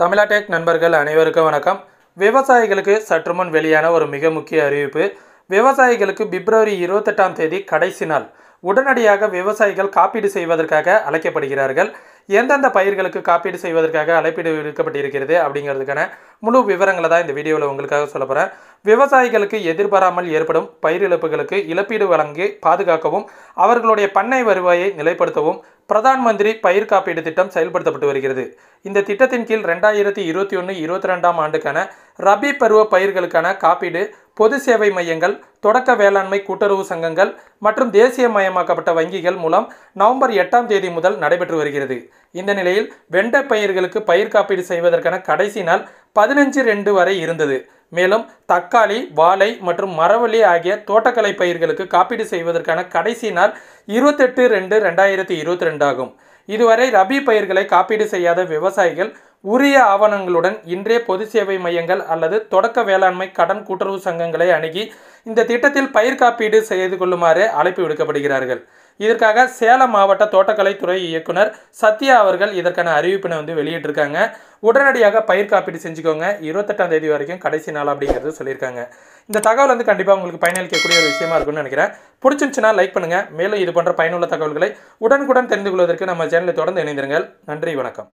தமிழா டெக் நண்பர்கள் அனைவருக்கும் வணக்கம் விவசாயிகளுக்கு சற்று முன் வெளியான ஒரு மிக முக்கிய அறிவிப்பு விவசாயிகளுக்கு பிப்ரவரி இருபத்தெட்டாம் தேதி கடைசி நாள் உடனடியாக விவசாயிகள் காப்பீடு செய்வதற்காக அழைக்கப்படுகிறார்கள் எந்தெந்த பயிர்களுக்கு காப்பீடு செய்வதற்காக அழைப்பீடு விடுக்கப்பட்டிருக்கிறது அப்படிங்கிறதுக்கான முழு விவரங்களை தான் இந்த வீடியோவில் உங்களுக்காக சொல்ல போகிறேன் விவசாயிகளுக்கு எதிர்பாராமல் ஏற்படும் பயிர் இழப்புகளுக்கு இழப்பீடு வழங்கி பாதுகாக்கவும் அவர்களுடைய பண்ணை வருவாயை நிலைப்படுத்தவும் பிரதான் மந்திரி பயிர் காப்பீடு திட்டம் செயல்படுத்தப்பட்டு வருகிறது இந்த திட்டத்தின் கீழ் ரெண்டாயிரத்தி இருபத்தி ஒன்று இருபத்தி ரெண்டாம் ஆண்டுக்கான ரபி பருவ பயிர்களுக்கான காப்பீடு பொது சேவை மையங்கள் தொடக்க வேளாண்மை கூட்டுறவு சங்கங்கள் மற்றும் தேசியமயமாக்கப்பட்ட வங்கிகள் மூலம் நவம்பர் எட்டாம் தேதி முதல் நடைபெற்று வருகிறது இந்த நிலையில் வெண்ட பயிர்களுக்கு பயிர் காப்பீடு செய்வதற்கான கடைசி நாள் பதினஞ்சு ரெண்டு வரை இருந்தது மேலும் தக்காளி வாழை மற்றும் மரவள்ளி ஆகிய தோட்டக்கலை பயிர்களுக்கு காப்பீடு செய்வதற்கான கடைசி நாள் இருபத்தெட்டு ரெண்டு ரெண்டாயிரத்தி இருபத்தி ரெண்டாகும் இதுவரை ரபி பயிர்களை காப்பீடு செய்யாத விவசாயிகள் உரிய ஆவணங்களுடன் இன்றைய பொது சேவை மையங்கள் அல்லது தொடக்க வேளாண்மை கடன் கூட்டுறவு சங்கங்களை அணுகி இந்த திட்டத்தில் பயிர் காப்பீடு செய்து கொள்ளுமாறு அழைப்பு விடுக்கப்படுகிறார்கள் இதற்காக சேலம் மாவட்ட தோட்டக்கலைத்துறை இயக்குனர் சத்யா அவர்கள் இதற்கான அறிவிப்பினை வந்து வெளியிட்டிருக்காங்க உடனடியாக பயிர் காப்பீடு செஞ்சுக்கோங்க இருபத்தெட்டாம் தேதி வரைக்கும் கடைசி நாள் அப்படிங்கிறது சொல்லியிருக்காங்க இந்த தகவல் வந்து கண்டிப்பாக உங்களுக்கு பயனளிக்கக்கூடிய ஒரு விஷயமா இருக்கும்னு நினைக்கிறேன் பிடிச்சிருந்துச்சுன்னா லைக் பண்ணுங்கள் மேலும் இது போன்ற பயனுள்ள தகவல்களை உடனுக்குடன் தெரிந்து கொள்வதற்கு நம்ம சேனலை தொடர்ந்து இணைந்திருங்கள் நன்றி வணக்கம்